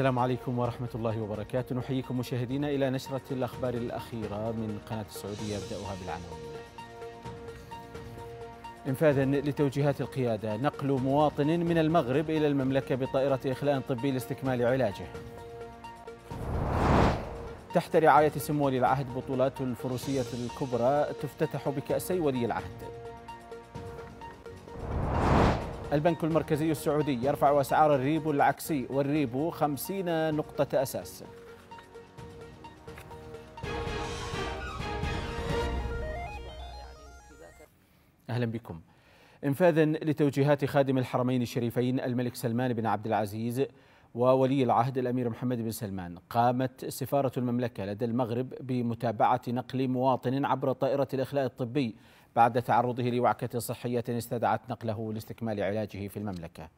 السلام عليكم ورحمة الله وبركاته نحييكم مشاهدينا إلى نشرة الأخبار الأخيرة من قناة السعودية أبدأها بالعناوين انفاذا لتوجيهات القيادة نقل مواطن من المغرب إلى المملكة بطائرة إخلاء طبي لاستكمال علاجه تحت رعاية سمو ولي العهد بطولات الفروسية الكبرى تفتتح بكأسي ولي العهد البنك المركزي السعودي يرفع أسعار الريبو العكسي والريبو 50 نقطة أساس أهلا بكم انفاذا لتوجيهات خادم الحرمين الشريفين الملك سلمان بن عبد العزيز وولي العهد الامير محمد بن سلمان قامت سفاره المملكه لدى المغرب بمتابعه نقل مواطن عبر طائره الاخلاء الطبي بعد تعرضه لوعكة صحية استدعت نقله لاستكمال علاجه في المملكة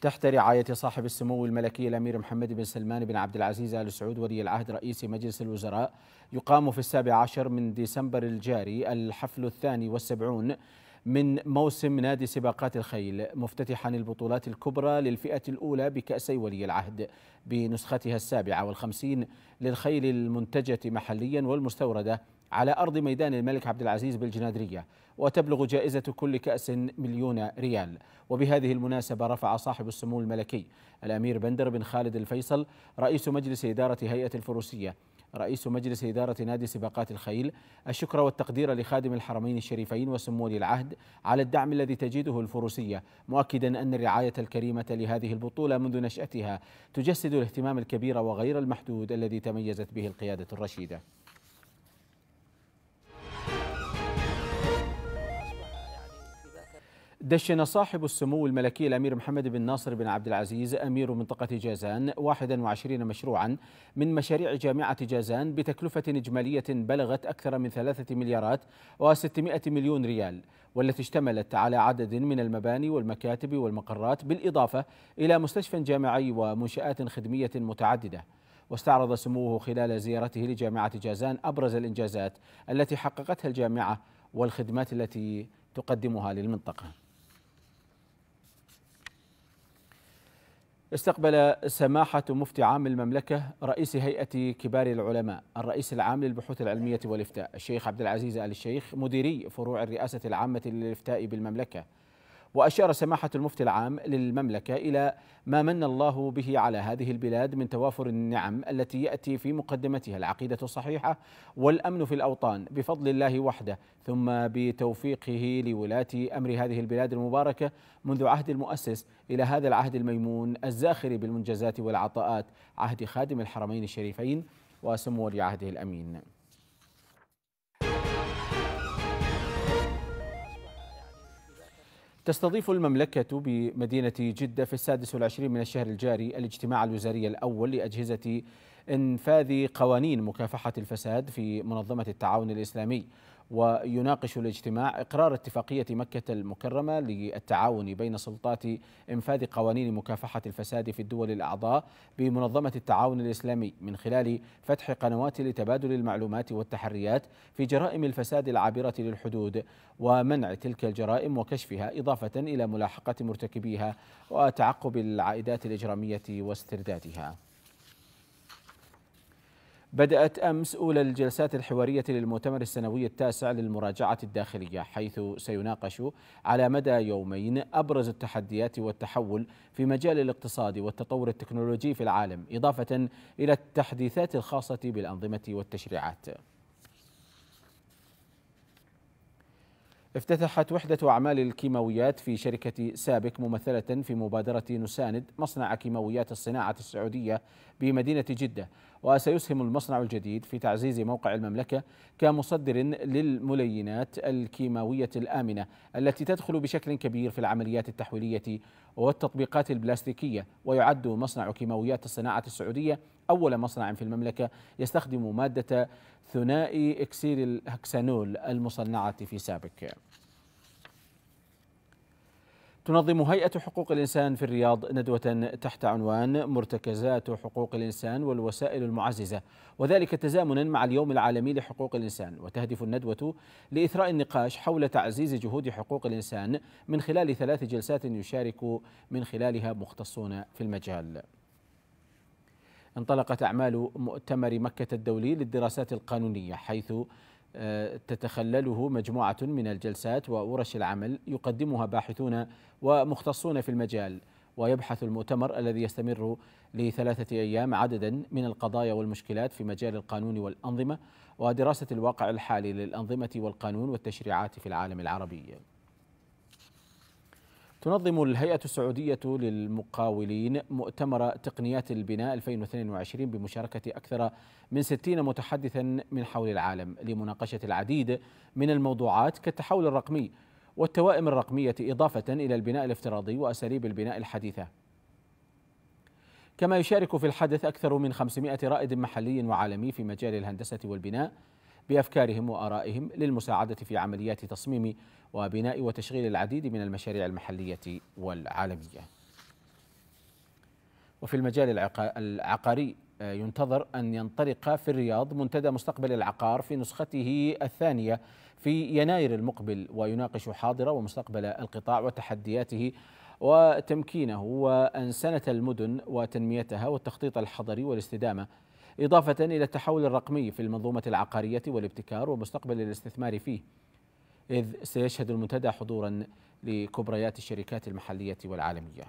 تحت رعاية صاحب السمو الملكي الأمير محمد بن سلمان بن عبد العزيز آل سعود ولي العهد رئيس مجلس الوزراء يقام في السابع عشر من ديسمبر الجاري الحفل الثاني والسبعون من موسم نادي سباقات الخيل مفتتحا البطولات الكبرى للفئة الأولى بكأسي ولي العهد بنسختها السابعة والخمسين للخيل المنتجة محليا والمستوردة على أرض ميدان الملك عبد العزيز بالجنادرية وتبلغ جائزة كل كأس مليون ريال وبهذه المناسبة رفع صاحب السمو الملكي الأمير بندر بن خالد الفيصل رئيس مجلس إدارة هيئة الفروسية رئيس مجلس إدارة نادي سباقات الخيل الشكر والتقدير لخادم الحرمين الشريفين وسمو ولي العهد على الدعم الذي تجده الفروسية مؤكدا أن الرعاية الكريمة لهذه البطولة منذ نشأتها تجسد الاهتمام الكبير وغير المحدود الذي تميزت به القيادة الرشيدة دشن صاحب السمو الملكي الأمير محمد بن ناصر بن عبد العزيز أمير منطقة جازان 21 مشروعا من مشاريع جامعة جازان بتكلفة إجمالية بلغت أكثر من 3 مليارات و600 مليون ريال والتي اشتملت على عدد من المباني والمكاتب والمقرات بالإضافة إلى مستشفى جامعي ومنشآت خدمية متعددة واستعرض سموه خلال زيارته لجامعة جازان أبرز الإنجازات التي حققتها الجامعة والخدمات التي تقدمها للمنطقة استقبل سماحة مفتي عام المملكة رئيس هيئة كبار العلماء الرئيس العام للبحوث العلمية والإفتاء الشيخ عبد العزيز آل الشيخ مديري فروع الرئاسة العامة للإفتاء بالمملكة وأشار سماحة المفتي العام للمملكة إلى ما من الله به على هذه البلاد من توافر النعم التي يأتي في مقدمتها العقيدة الصحيحة والأمن في الأوطان بفضل الله وحده ثم بتوفيقه لولاة أمر هذه البلاد المباركة منذ عهد المؤسس إلى هذا العهد الميمون الزاخر بالمنجزات والعطاءات عهد خادم الحرمين الشريفين وسمو ولي عهده الأمين تستضيف المملكة بمدينة جدة في السادس والعشرين من الشهر الجاري الاجتماع الوزاري الأول لأجهزة إنفاذ قوانين مكافحة الفساد في منظمة التعاون الإسلامي ويناقش الاجتماع إقرار اتفاقية مكة المكرمة للتعاون بين سلطات إنفاذ قوانين مكافحة الفساد في الدول الأعضاء بمنظمة التعاون الإسلامي من خلال فتح قنوات لتبادل المعلومات والتحريات في جرائم الفساد العابرة للحدود ومنع تلك الجرائم وكشفها إضافة إلى ملاحقة مرتكبيها وتعقب العائدات الإجرامية واستردادها بدأت أمس أولى الجلسات الحوارية للمؤتمر السنوي التاسع للمراجعة الداخلية حيث سيناقش على مدى يومين أبرز التحديات والتحول في مجال الاقتصاد والتطور التكنولوجي في العالم إضافة إلى التحديثات الخاصة بالأنظمة والتشريعات افتتحت وحدة أعمال الكيماويات في شركة سابك ممثلة في مبادرة نساند مصنع كيماويات الصناعة السعودية بمدينة جدة وسيسهم المصنع الجديد في تعزيز موقع المملكة كمصدر للملينات الكيماوية الآمنة التي تدخل بشكل كبير في العمليات التحويلية والتطبيقات البلاستيكية ويعد مصنع كيماويات الصناعة السعودية أول مصنع في المملكة يستخدم مادة ثنائي إكسير الهكسانول المصنعة في سابك تنظم هيئة حقوق الإنسان في الرياض ندوة تحت عنوان مرتكزات حقوق الإنسان والوسائل المعززة وذلك تزامنا مع اليوم العالمي لحقوق الإنسان وتهدف الندوة لإثراء النقاش حول تعزيز جهود حقوق الإنسان من خلال ثلاث جلسات يشارك من خلالها مختصون في المجال انطلقت أعمال مؤتمر مكة الدولي للدراسات القانونية حيث آه، تتخلله مجموعة من الجلسات وورش العمل يقدمها باحثون ومختصون في المجال ويبحث المؤتمر الذي يستمر لثلاثة أيام عددا من القضايا والمشكلات في مجال القانون والأنظمة ودراسة الواقع الحالي للأنظمة والقانون والتشريعات في العالم العربي تنظم الهيئة السعودية للمقاولين مؤتمر تقنيات البناء 2022 بمشاركة أكثر من 60 متحدثا من حول العالم لمناقشة العديد من الموضوعات كالتحول الرقمي والتوائم الرقمية إضافة إلى البناء الافتراضي وأساليب البناء الحديثة كما يشارك في الحدث أكثر من 500 رائد محلي وعالمي في مجال الهندسة والبناء بأفكارهم وآرائهم للمساعدة في عمليات تصميم وبناء وتشغيل العديد من المشاريع المحلية والعالمية وفي المجال العقاري آه، ينتظر أن ينطلق في الرياض منتدى مستقبل العقار في نسخته الثانية في يناير المقبل ويناقش حاضر ومستقبل القطاع وتحدياته وتمكينه وأنسنة المدن وتنميتها والتخطيط الحضري والاستدامة إضافة إلى التحول الرقمي في المنظومة العقارية والابتكار ومستقبل الاستثمار فيه إذ سيشهد المنتدى حضورا لكبريات الشركات المحلية والعالمية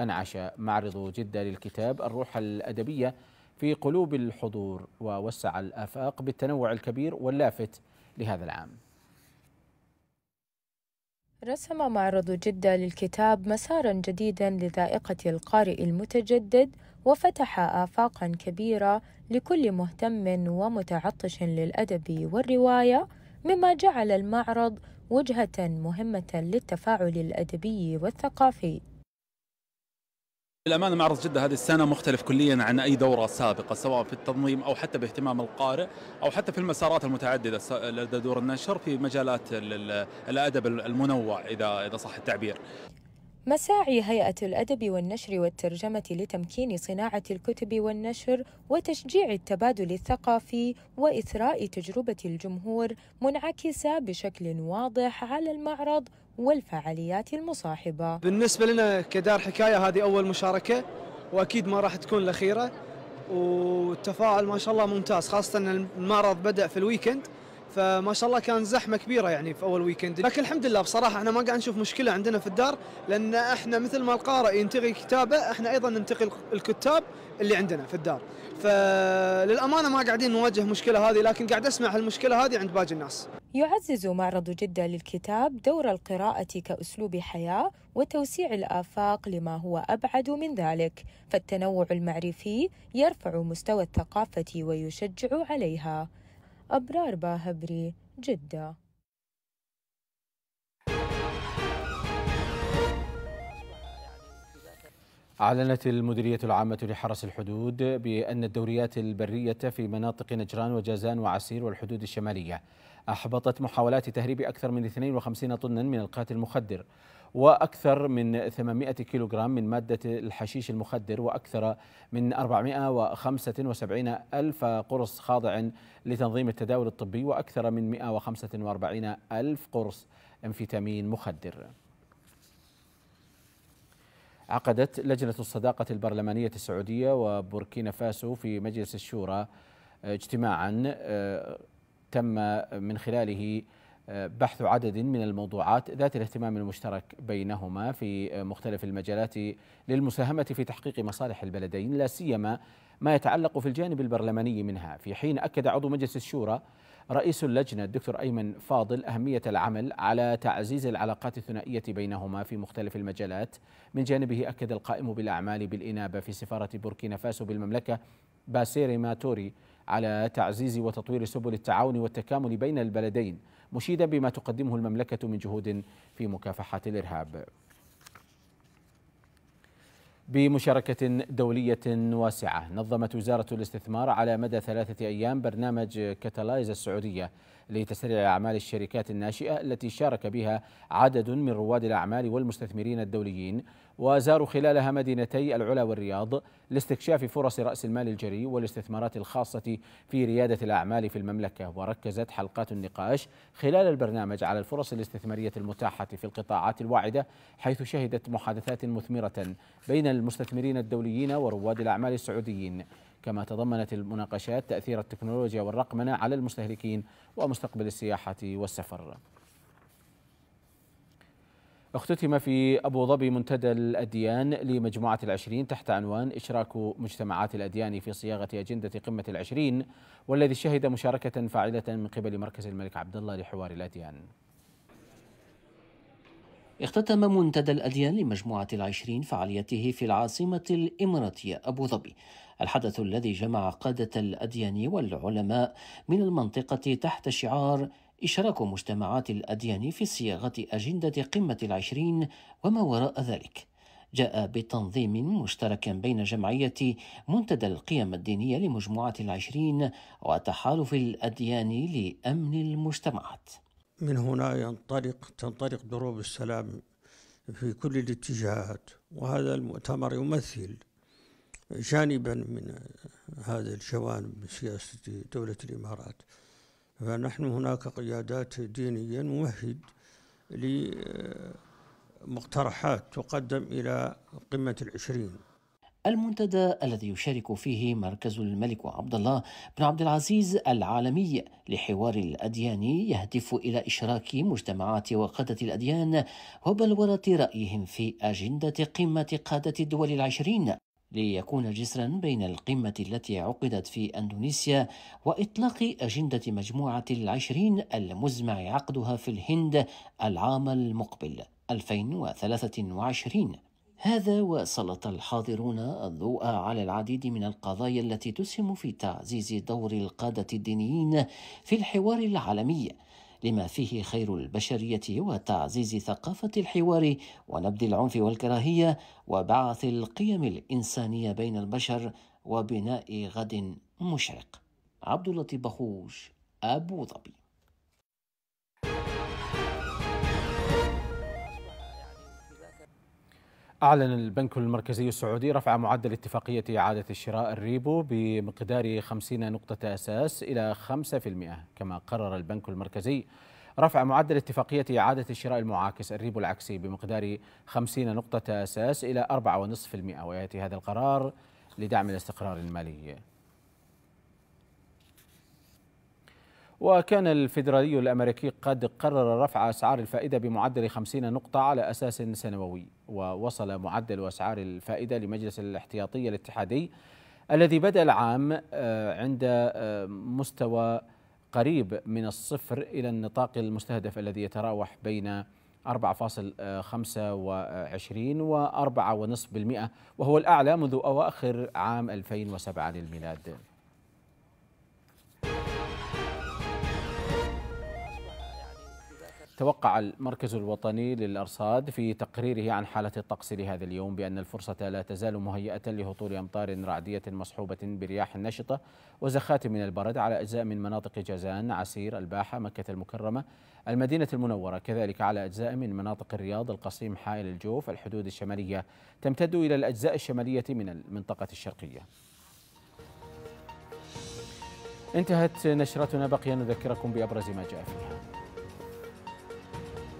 أنعش معرض جدة للكتاب الروح الأدبية في قلوب الحضور ووسع الآفاق بالتنوع الكبير واللافت لهذا العام رسم معرض جدة للكتاب مسارا جديدا لذائقة القارئ المتجدد وفتح آفاقا كبيرة لكل مهتم ومتعطش للأدب والرواية مما جعل المعرض وجهة مهمة للتفاعل الأدبي والثقافي للأمانة معرض جدة هذه السنة مختلف كليا عن أي دورة سابقة سواء في التنظيم أو حتى باهتمام القارئ أو حتى في المسارات المتعددة لدى دور النشر في مجالات الأدب المنوع إذا إذا صح التعبير. مساعي هيئة الأدب والنشر والترجمة لتمكين صناعة الكتب والنشر وتشجيع التبادل الثقافي وإثراء تجربة الجمهور منعكسة بشكل واضح على المعرض والفعاليات المصاحبة بالنسبة لنا كدار حكاية هذه أول مشاركة وأكيد ما راح تكون الأخيرة والتفاعل ما شاء الله ممتاز خاصة أن المعرض بدأ في الويكند فما شاء الله كان زحمه كبيره يعني في اول ويكند لكن الحمد لله بصراحه احنا ما قاعد نشوف مشكله عندنا في الدار لان احنا مثل ما القارئ ينتقي كتابه احنا ايضا ننتقي الكتاب اللي عندنا في الدار فللامانه ما قاعدين نواجه المشكله هذه لكن قاعد اسمع هالمشكله هذه عند باقي الناس يعزز معرض جدة للكتاب دور القراءة كأسلوب حياة وتوسيع الآفاق لما هو أبعد من ذلك، فالتنوع المعرفي يرفع مستوى الثقافة ويشجع عليها. أبرار باهبري جدة أعلنت المديرية العامة لحرس الحدود بأن الدوريات البرية في مناطق نجران وجازان وعسير والحدود الشمالية أحبطت محاولات تهريب أكثر من 52 طنا من القاتل المخدر وأكثر من 800 كيلوغرام من مادة الحشيش المخدر وأكثر من 475 ألف قرص خاضع لتنظيم التداول الطبي وأكثر من 145 ألف قرص أمفيتامين مخدر عقدت لجنة الصداقة البرلمانية السعودية وبوركينا فاسو في مجلس الشورى اجتماعا آه، تم من خلاله بحث عدد من الموضوعات ذات الاهتمام المشترك بينهما في مختلف المجالات للمساهمة في تحقيق مصالح البلدين لا سيما ما يتعلق في الجانب البرلماني منها في حين أكد عضو مجلس الشورى رئيس اللجنة الدكتور أيمن فاضل أهمية العمل على تعزيز العلاقات الثنائية بينهما في مختلف المجالات من جانبه أكد القائم بالأعمال بالإنابة في سفارة بوركينا فاسو بالمملكة باسيري ماتوري على تعزيز وتطوير سبل التعاون والتكامل بين البلدين مشيدا بما تقدمه المملكة من جهود في مكافحة الإرهاب بمشاركة دولية واسعة نظمت وزارة الاستثمار على مدى ثلاثة أيام برنامج كتلايز السعودية لتسريع أعمال الشركات الناشئة التي شارك بها عدد من رواد الأعمال والمستثمرين الدوليين وزاروا خلالها مدينتي العلا والرياض لاستكشاف فرص رأس المال الجري والاستثمارات الخاصة في ريادة الأعمال في المملكة وركزت حلقات النقاش خلال البرنامج على الفرص الاستثمارية المتاحة في القطاعات الواعدة حيث شهدت محادثات مثمرة بين المستثمرين الدوليين ورواد الأعمال السعوديين كما تضمنت المناقشات تأثير التكنولوجيا والرقمنة على المستهلكين ومستقبل السياحة والسفر اختتم في أبو ظبي منتدى الأديان لمجموعة العشرين تحت عنوان إشراك مجتمعات الأديان في صياغة أجندة قمة العشرين والذي شهد مشاركة فاعلة من قبل مركز الملك عبدالله لحوار الأديان اختتم منتدى الأديان لمجموعة العشرين فعاليته في العاصمة الإماراتية أبو ظبي الحدث الذي جمع قادة الأديان والعلماء من المنطقة تحت شعار إشراك مجتمعات الأديان في صياغة أجندة قمة العشرين وما وراء ذلك جاء بتنظيم مشترك بين جمعية منتدى القيم الدينية لمجموعة العشرين وتحالف الأديان لأمن المجتمعات من هنا ينطلق تنطلق دروب السلام في كل الاتجاهات وهذا المؤتمر يمثل جانبا من هذه الجوانب من سياسة دولة الإمارات فنحن هناك قيادات دينية ممهد لمقترحات تقدم إلى قمة العشرين المنتدى الذي يشارك فيه مركز الملك عبد الله بن عبد العزيز العالمي لحوار الأديان يهدف إلى إشراك مجتمعات وقادة الأديان وبلورة رأيهم في أجندة قمة قادة الدول العشرين ليكون جسرا بين القمة التي عقدت في أندونيسيا وإطلاق أجندة مجموعة العشرين المزمع عقدها في الهند العام المقبل 2023 هذا وسلط الحاضرون الضوء على العديد من القضايا التي تسهم في تعزيز دور القادة الدينيين في الحوار العالمي لما فيه خير البشرية وتعزيز ثقافة الحوار ونبذ العنف والكراهية وبعث القيم الإنسانية بين البشر وبناء غد مشرق عبد اللطيف بخوش أبو ظبي أعلن البنك المركزي السعودي رفع معدل اتفاقية إعادة الشراء الريبو بمقدار 50 نقطة أساس إلى 5% كما قرر البنك المركزي رفع معدل اتفاقية إعادة الشراء المعاكس الريبو العكسي بمقدار 50 نقطة أساس إلى 4.5% ويأتي هذا القرار لدعم الاستقرار المالي وكان الفيدرالي الأمريكي قد قرر رفع أسعار الفائدة بمعدل 50 نقطة على أساس سنوي ووصل معدل أسعار الفائدة لمجلس الاحتياطي الاتحادي الذي بدأ العام آه، عند آه، مستوى قريب من الصفر إلى النطاق المستهدف الذي يتراوح بين 4.25 آه، و 4.5% وهو الأعلى منذ أواخر عام 2007 للميلاد توقع المركز الوطني للأرصاد في تقريره عن حالة الطقس لهذا اليوم بأن الفرصة لا تزال مهيئة لهطول أمطار رعدية مصحوبة برياح نشطة وزخات من البرد على أجزاء من مناطق جازان، عسير، الباحة، مكة المكرمة، المدينة المنورة، كذلك على أجزاء من مناطق الرياض، القصيم، حائل الجوف، الحدود الشمالية، تمتد إلى الأجزاء الشمالية من المنطقة الشرقية. انتهت نشرتنا بقي نذكركم بأبرز ما جاء فيها.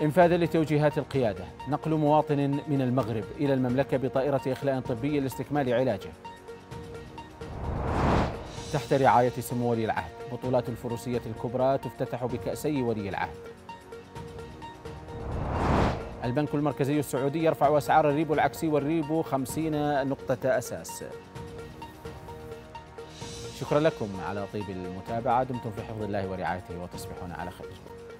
انفاذا لتوجيهات القيادة نقل مواطن من المغرب إلى المملكة بطائرة إخلاء طبي لاستكمال علاجه تحت رعاية سمو ولي العهد بطولات الفروسية الكبرى تفتتح بكأسي ولي العهد البنك المركزي السعودي يرفع أسعار الريبو العكسي والريبو 50 نقطة أساس شكرا لكم على طيب المتابعة دمتم في حفظ الله ورعايته وتصبحون على خير